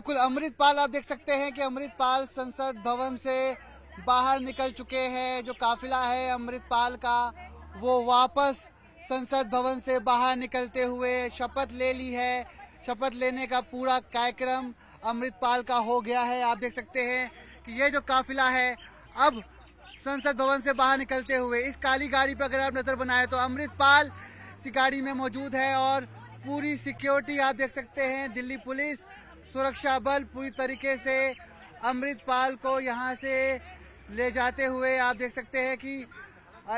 बिल्कुल अमृतपाल आप देख सकते हैं कि अमृतपाल संसद भवन से बाहर निकल चुके हैं जो काफिला है अमृतपाल का वो वापस संसद भवन से बाहर निकलते हुए शपथ ले ली है शपथ लेने का पूरा कार्यक्रम अमृतपाल का हो गया है आप देख सकते हैं कि ये जो काफिला है अब संसद भवन से बाहर निकलते हुए इस काली गाड़ी पर अगर आप नज़र बनाए तो अमृतपाल इस गाड़ी में मौजूद है और पूरी सिक्योरिटी आप देख सकते हैं दिल्ली पुलिस सुरक्षा बल पूरी तरीके से अमृतपाल को यहाँ से ले जाते हुए आप देख सकते हैं कि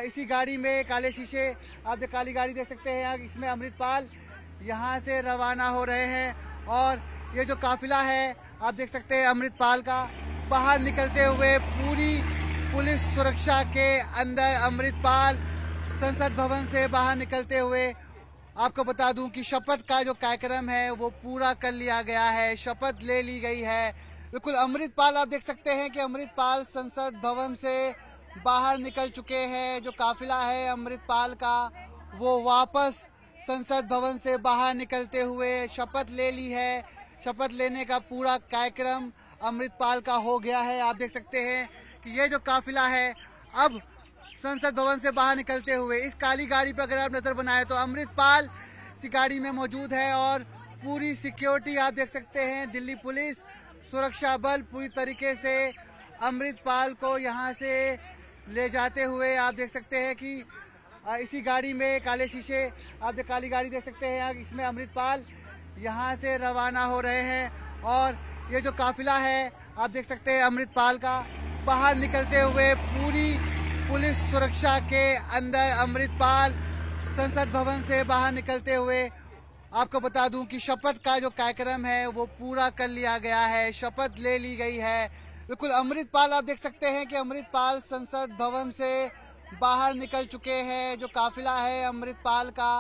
इसी गाड़ी में काले शीशे आप देख काली गाड़ी देख सकते हैं इसमें अमृतपाल यहाँ से रवाना हो रहे हैं और ये जो काफिला है आप देख सकते हैं अमृतपाल का बाहर निकलते हुए पूरी पुलिस सुरक्षा के अंदर अमृतपाल संसद भवन से बाहर निकलते हुए आपको बता दूं कि शपथ का जो कार्यक्रम है वो पूरा कर लिया गया है शपथ ले ली गई है बिल्कुल अमृतपाल आप देख सकते हैं कि अमृतपाल संसद भवन से बाहर निकल चुके हैं जो काफिला है अमृतपाल का वो वापस संसद भवन से बाहर निकलते हुए शपथ ले ली है शपथ लेने का पूरा कार्यक्रम अमृतपाल का हो गया है आप देख सकते हैं कि ये जो काफिला है अब संसद भवन से बाहर निकलते हुए इस काली गाड़ी पर अगर आप नज़र बनाए तो अमृतपाल इस गाड़ी में मौजूद है और पूरी सिक्योरिटी आप देख सकते हैं दिल्ली पुलिस सुरक्षा बल पूरी तरीके से अमृतपाल को यहाँ से ले जाते हुए आप देख सकते हैं कि इसी गाड़ी में काले शीशे आप काली गाड़ी देख सकते हैं इसमें अमृतपाल यहाँ से रवाना हो रहे हैं और ये जो काफिला है आप देख सकते हैं अमृतपाल का बाहर निकलते हुए पूरी पुलिस सुरक्षा के अंदर अमृतपाल संसद भवन से बाहर निकलते हुए आपको बता दूं कि शपथ का जो कार्यक्रम है वो पूरा कर लिया गया है शपथ ले ली गई है बिल्कुल अमृतपाल आप देख सकते हैं कि अमृतपाल संसद भवन से बाहर निकल चुके हैं जो काफिला है अमृतपाल का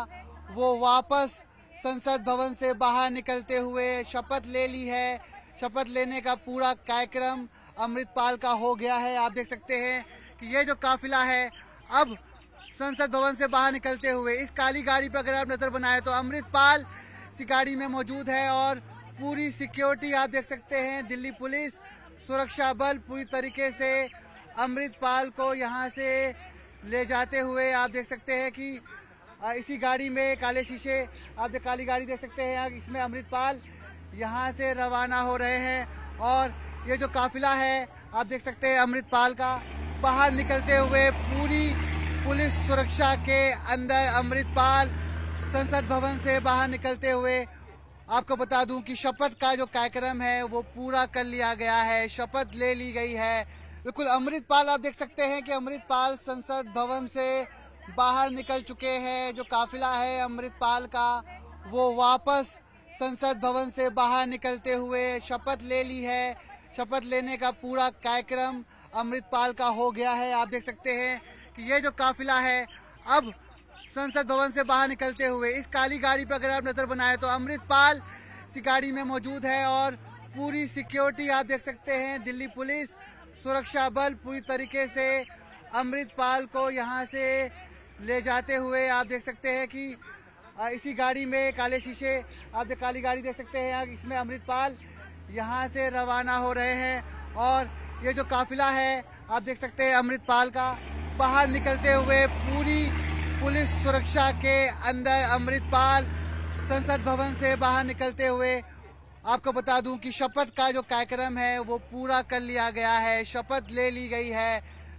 वो वापस संसद भवन से बाहर निकलते हुए शपथ ले ली है शपथ लेने का पूरा कार्यक्रम अमृतपाल का हो गया है आप देख सकते हैं कि ये जो काफिला है अब संसद भवन से बाहर निकलते हुए इस काली गाड़ी पर अगर आप नज़र बनाए तो अमृतपाल गाड़ी में मौजूद है और पूरी सिक्योरिटी आप देख सकते हैं दिल्ली पुलिस सुरक्षा बल पूरी तरीके से अमृतपाल को यहाँ से ले जाते हुए आप देख सकते हैं कि इसी गाड़ी में काले शीशे आप काली गाड़ी देख सकते हैं इसमें अमृतपाल यहाँ से रवाना हो रहे हैं और ये जो काफिला है आप देख सकते हैं अमृतपाल का बाहर निकलते हुए पूरी पुलिस सुरक्षा के अंदर अमृतपाल संसद भवन से बाहर निकलते हुए आपको बता दूं कि शपथ का जो कार्यक्रम है वो पूरा कर लिया गया है शपथ ले ली गई है बिल्कुल अमृतपाल आप देख सकते हैं कि अमृतपाल संसद भवन से बाहर निकल चुके हैं जो काफिला है अमृतपाल का वो वापस संसद भवन से बाहर निकलते हुए शपथ ले ली है शपथ लेने का पूरा कार्यक्रम अमृतपाल का हो गया है आप देख सकते हैं कि ये जो काफिला है अब संसद भवन से बाहर निकलते हुए इस काली गाड़ी पर अगर आप नजर बनाए तो अमृतपाल इस गाड़ी में मौजूद है और पूरी सिक्योरिटी आप देख सकते हैं दिल्ली पुलिस सुरक्षा बल पूरी तरीके से अमृतपाल को यहाँ से ले जाते हुए आप देख सकते हैं कि इसी गाड़ी में काले शीशे आप काली गाड़ी देख सकते हैं इसमें अमृतपाल यहाँ से रवाना हो रहे हैं और ये जो काफिला है आप देख सकते हैं अमृतपाल का बाहर निकलते हुए पूरी पुलिस सुरक्षा के अंदर अमृतपाल संसद भवन से बाहर निकलते हुए आपको बता दूं कि शपथ का जो कार्यक्रम है वो पूरा कर लिया गया है शपथ ले ली गई है